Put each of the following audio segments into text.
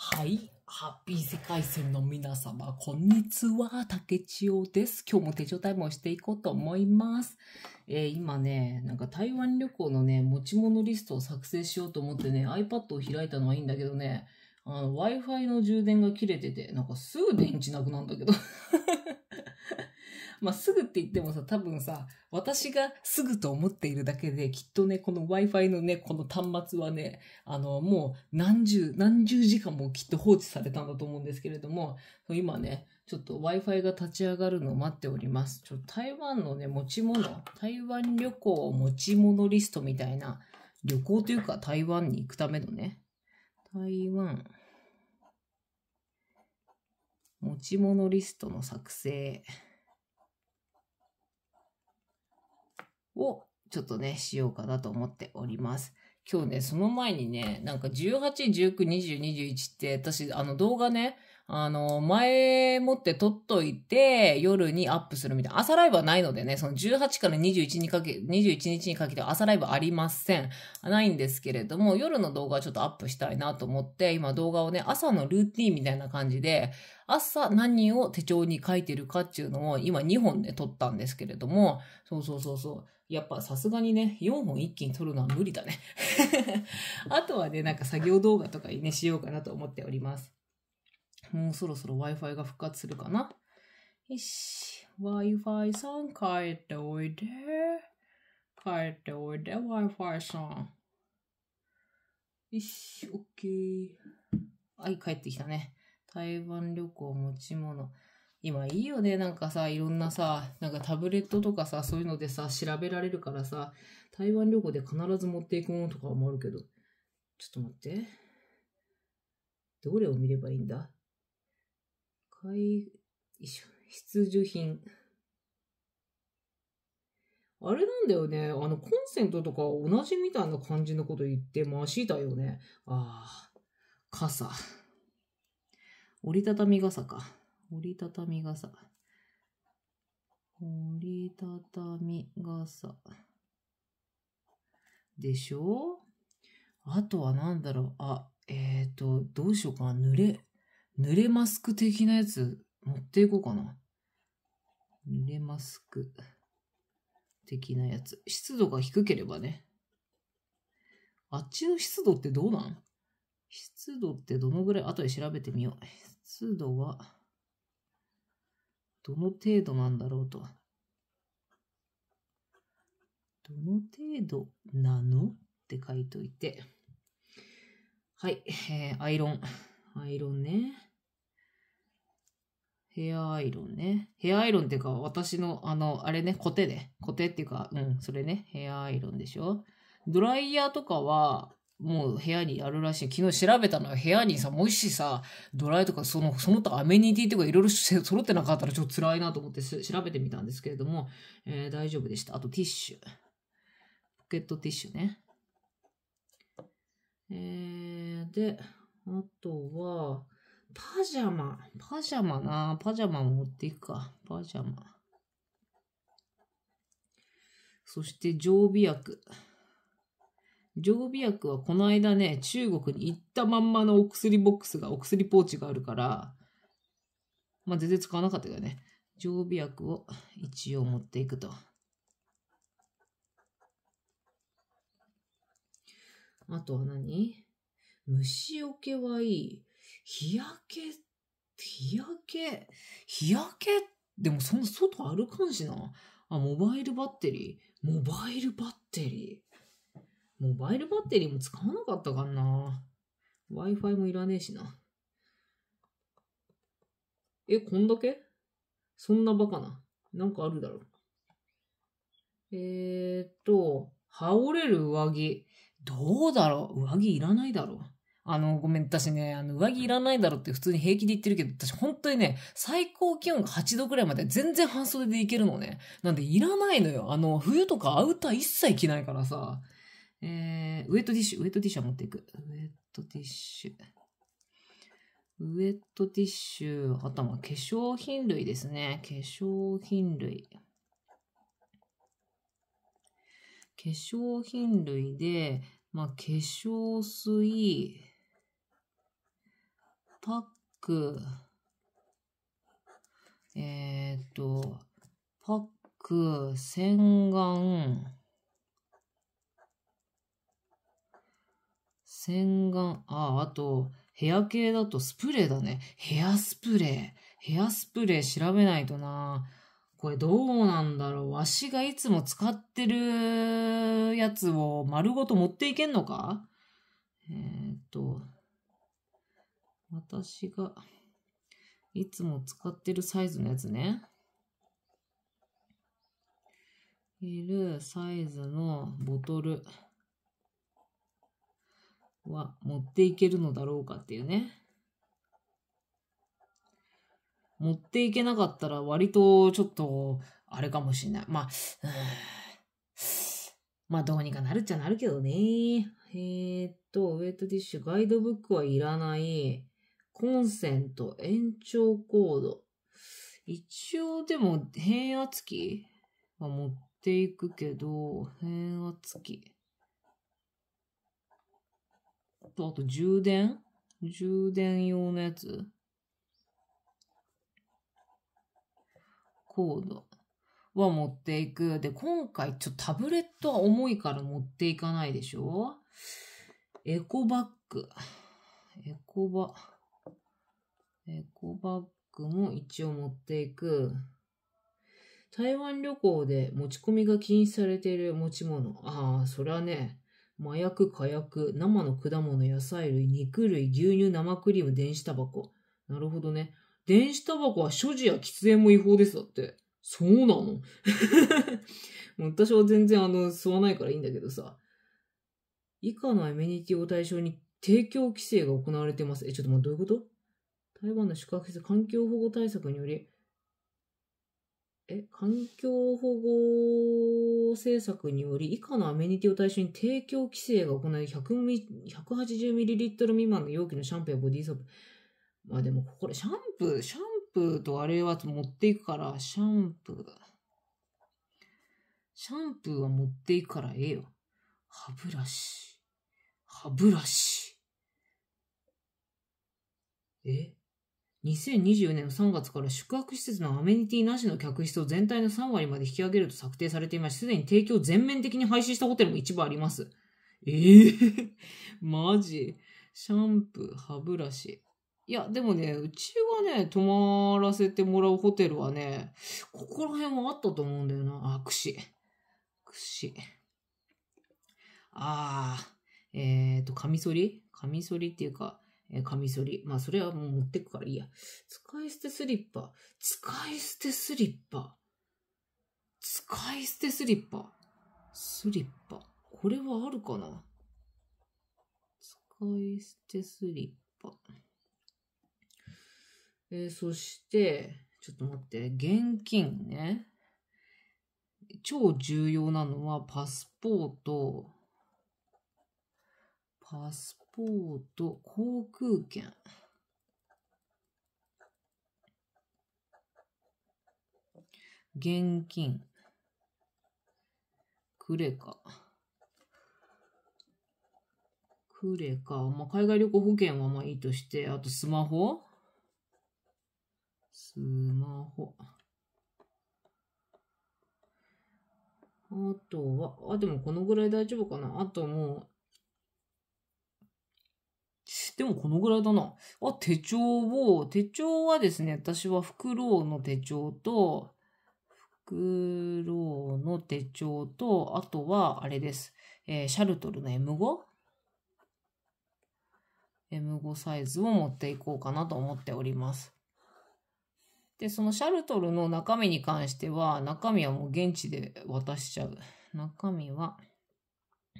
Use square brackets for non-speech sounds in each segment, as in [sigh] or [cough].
はい。ハッピー世界線の皆様、こんにちは。竹千代です。今日も手帳タイムをしていこうと思います。えー、今ね、なんか台湾旅行のね、持ち物リストを作成しようと思ってね、iPad を開いたのはいいんだけどね、あの、Wi-Fi の充電が切れてて、なんかすぐ電池なくなんだけどまあ、すぐって言ってもさ、多分さ、私がすぐと思っているだけで、きっとね、この Wi-Fi のね、この端末はね、あの、もう何十、何十時間もきっと放置されたんだと思うんですけれども、今ね、ちょっと Wi-Fi が立ち上がるのを待っております。ちょ台湾のね、持ち物、台湾旅行持ち物リストみたいな、旅行というか台湾に行くためのね、台湾、持ち物リストの作成。をちょっとね、しようかなと思っております。今日ね、その前にね、なんか18、19、20、21って私、あの動画ね、あの、前もって撮っといて、夜にアップするみたいな。朝ライブはないのでね、その18から21にかけ、21日にかけて朝ライブありません。ないんですけれども、夜の動画はちょっとアップしたいなと思って、今動画をね、朝のルーティンみたいな感じで、朝何を手帳に書いてるかっていうのを今2本で撮ったんですけれども、そうそうそうそう。やっぱさすがにね、4本一気に撮るのは無理だね [laughs] あとはね、なんか作業動画とかにね、しようかなと思っております。もうそろそろ Wi-Fi が復活するかな。よし。Wi-Fi さん帰っておいで。帰っておいで、Wi-Fi さん。よし、OK。はい、帰ってきたね。台湾旅行持ち物。今いいよね。なんかさ、いろんなさ、なんかタブレットとかさ、そういうのでさ、調べられるからさ、台湾旅行で必ず持っていくものとかもあるけど。ちょっと待って。どれを見ればいいんだ海、必需品。あれなんだよね。あの、コンセントとか同じみたいな感じのこと言ってましたよね。ああ、傘。折りたたみ傘か。折りたたみ傘。折りたたみ傘。でしょあとは何だろう。あ、えっ、ー、と、どうしようかな。濡れ、濡れマスク的なやつ持っていこうかな。濡れマスク的なやつ。湿度が低ければね。あっちの湿度ってどうなん湿度ってどのぐらい後で調べてみよう。湿度は、どの程度なんだろうと。どの程度なのって書いといて。はい、えー、アイロン。アイロンね。ヘアアイロンね。ヘアアイロンっていうか、私の、あの、あれね、コテね。コテっていうか、うん、それね。ヘアアイロンでしょ。ドライヤーとかは、もう部屋にあるらしい。昨日調べたのは部屋にさ、もしさ、ドライとかその、その他アメニティとかいろいろ揃ってなかったらちょっと辛いなと思って調べてみたんですけれども、えー、大丈夫でした。あとティッシュ。ポケットティッシュね。えー、で、あとは、パジャマ。パジャマな。パジャマ持っていくか。パジャマ。そして常備薬。常備薬はこの間ね、中国に行ったまんまのお薬ボックスが、お薬ポーチがあるから、まあ、全然使わなかったけどね。常備薬を一応持っていくと。あとは何虫よけはいい。日焼け、日焼け、日焼け、でもそんな外歩かんしな。あ、モバイルバッテリー。モバイルバッテリー。モバイルバッテリーも使わなかったかな。Wi-Fi もいらねえしな。え、こんだけそんなバカな。なんかあるだろう。えー、っと、羽織れる上着。どうだろう上着いらないだろう。あの、ごめん、私ね、あの、上着いらないだろって普通に平気で言ってるけど、私本当にね、最高気温が8度くらいまで全然半袖でいけるのね。なんでいらないのよ。あの、冬とかアウター一切着ないからさ。えー、ウェットティッシュ、ウェットティッシュは持っていく。ウェットティッシュ。ウェットティッシュ、あとは化粧品類ですね。化粧品類。化粧品類で、まあ、化粧水、パック、えっ、と、パック、洗顔、洗顔、あ、あと、ヘア系だとスプレーだね。ヘアスプレー。ヘアスプレー調べないとな。これどうなんだろう。わしがいつも使ってるやつを丸ごと持っていけんのかえー、っと、私がいつも使ってるサイズのやつね。いるサイズのボトル。は持っていけるのだろうかっていうね。持っていけなかったら割とちょっと、あれかもしれない。まあ、[sighs] まあどうにかなるっちゃなるけどね。えー、っと、ウェットティッシュ、ガイドブックはいらない。コンセント、延長コード。一応でも変圧器は持っていくけど、変圧器。と、あと充電充電用のやつコードは持っていく。で、今回ちょっとタブレットは重いから持っていかないでしょエコバッグ。エコバ、エコバッグも一応持っていく。台湾旅行で持ち込みが禁止されている持ち物。ああ、それはね、麻薬、火薬、生の果物、野菜類、肉類、牛乳、生クリーム、電子タバコ。なるほどね。電子タバコは所持や喫煙も違法ですだって。そうなの [laughs] 私は全然あの、吸わないからいいんだけどさ。以下のアメニティを対象に提供規制が行われています。え、ちょっと待って、どういうこと台湾の宿泊施設環境保護対策により、え、環境保護政策により、以下のアメニティを対象に提供規制が行われ、1 8 0トル未満の容器のシャンプーやボディーソープ。まあでも、これシャンプー、シャンプーとあれは持っていくから、シャンプー。シャンプーは持っていくからええよ。歯ブラシ。歯ブラシ。え2024年の3月から宿泊施設のアメニティなしの客室を全体の3割まで引き上げると策定されていますすでに提供全面的に廃止したホテルも一部あります。ええー、[laughs] マジ。シャンプー、歯ブラシ。いや、でもね、うちはね、泊まらせてもらうホテルはね、ここら辺はあったと思うんだよな。あ、くし。くし。あー、えっ、ー、と、カミソリカミソリっていうか、えカミソリ。まあ、それはもう持ってくからいいや。使い捨てスリッパ。使い捨てスリッパ。使い捨てスリッパ。スリッパ。これはあるかな使い捨てスリッパ。えー、そして、ちょっと待って、現金ね。超重要なのはパスポート、パスポート、航空券。現金。クレカ。クレカ。まあ、海外旅行保険はまあいいとして、あとスマホスマホ。あとは、あ、でもこのぐらい大丈夫かな。あともでもこのぐらいだな。あ、手帳を、手帳はですね、私はフクロウの手帳と、フクロウの手帳と、あとはあれです。えー、シャルトルの M5? M5 サイズを持っていこうかなと思っております。で、そのシャルトルの中身に関しては、中身はもう現地で渡しちゃう。中身は、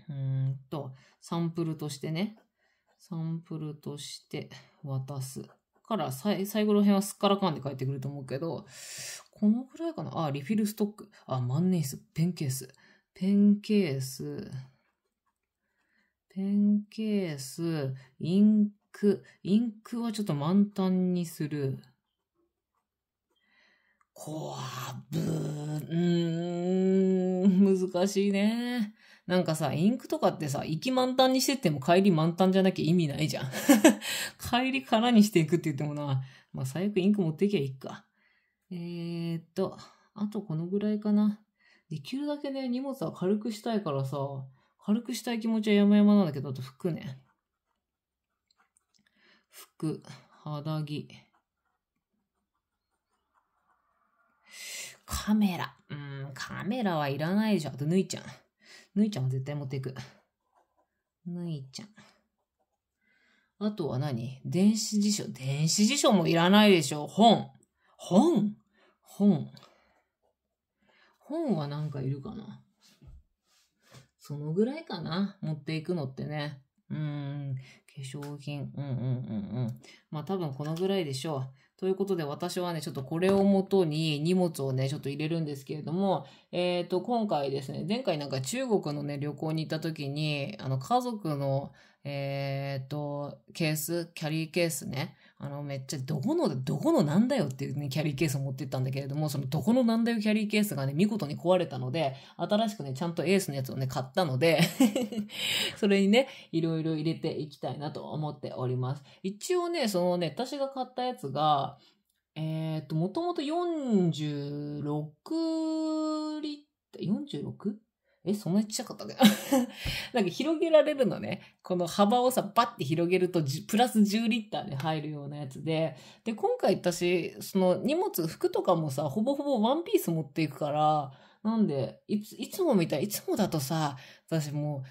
うーんと、サンプルとしてね、サンプルとして渡す。から最、後の辺はすっからかんで返ってくると思うけど、このくらいかなあ、リフィルストック。あ、万年筆。ペンケース。ペンケース。ペンケース。インク。インクはちょっと満タンにする。こわ、ぶうーん、難しいね。なんかさ、インクとかってさ、行き満タンにしてっても帰り満タンじゃなきゃ意味ないじゃん。[laughs] 帰り空にしていくって言ってもな、まあ最悪インク持ってきゃいいか。えー、っと、あとこのぐらいかな。できるだけね、荷物は軽くしたいからさ、軽くしたい気持ちは山々なんだけど、あと服ね。服、肌着。カメラ。うん、カメラはいらないでしょ。あと、ぬいちゃん。ぬいちゃん絶対持っていく。ぬいちゃん。あとは何電子辞書。電子辞書もいらないでしょ。本。本本。本はなんかいるかなそのぐらいかな持っていくのってね。うん。化粧品。うんうんうんうん。まあ多分このぐらいでしょう。ということで、私はね、ちょっとこれをもとに荷物をね、ちょっと入れるんですけれども、えっ、ー、と、今回ですね、前回なんか中国のね、旅行に行った時に、あの、家族の、えっ、ー、と、ケース、キャリーケースね、あの、めっちゃ、どこの、どこのなんだよっていうね、キャリーケースを持ってったんだけれども、そのどこのなんだよキャリーケースがね、見事に壊れたので、新しくね、ちゃんとエースのやつをね、買ったので [laughs] それにね、いろいろ入れていきたいなと思っております。一応ね、そのね、私が買ったやつが、えっ、と、もともと46リッター、46? え、そんなにちっちゃかったっけ [laughs] なんか広げられるのね。この幅をさ、バッて広げると、プラス10リッターで入るようなやつで。で、今回私、その荷物、服とかもさ、ほぼほぼワンピース持っていくから、なんで、いつ、いつもみたい、いつもだとさ、私も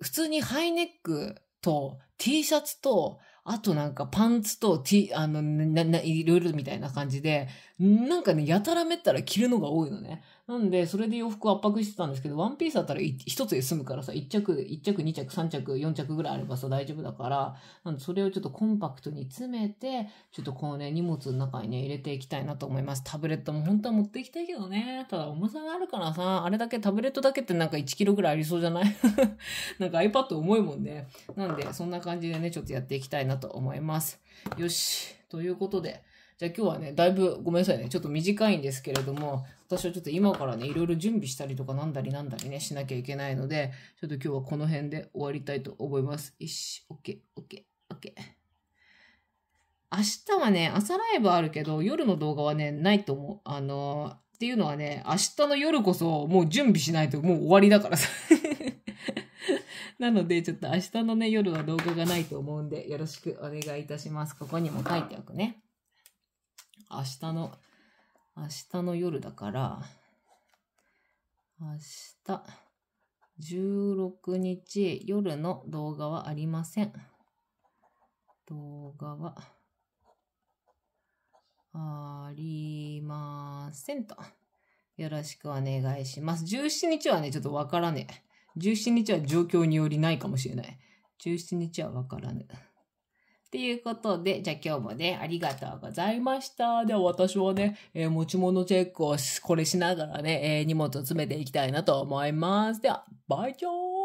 う、普通にハイネックと T シャツと、あとなんかパンツと T、あの、な、な、いろいろみたいな感じで、なんかね、やたらめったら着るのが多いのね。なんで、それで洋服圧迫してたんですけど、ワンピースだったら一つで済むからさ、一着、一着、二着、三着、四着ぐらいあればさ、大丈夫だから、なんでそれをちょっとコンパクトに詰めて、ちょっとこうね、荷物の中にね、入れていきたいなと思います。タブレットも本当は持っていきたいけどね、ただ重さがあるからさ、あれだけタブレットだけってなんか1キロぐらいありそうじゃない [laughs] なんか iPad 重いもんね。なんで、そんな感じでね、ちょっとやっていきたいなと思います。よし。ということで、じゃあ今日はね、だいぶごめんなさいね、ちょっと短いんですけれども、私はちょっと今からね、いろいろ準備したりとかなんだりなんだりね、しなきゃいけないので、ちょっと今日はこの辺で終わりたいと思います。よし、OK、OK、OK。明日はね、朝ライブあるけど、夜の動画はね、ないと思う。あのー、っていうのはね、明日の夜こそもう準備しないともう終わりだからさ。[laughs] なので、ちょっと明日のね、夜は動画がないと思うんで、よろしくお願いいたします。ここにも書いておくね。明日の明日の夜だから、明日、16日夜の動画はありません。動画は、ありませんと。よろしくお願いします。17日はね、ちょっとわからねえ。17日は状況によりないかもしれない。17日はわからぬ。ということで、じゃあ今日もね、ありがとうございました。では私はね、えー、持ち物チェックをこれしながらね、えー、荷物を詰めていきたいなと思います。では、バイチョー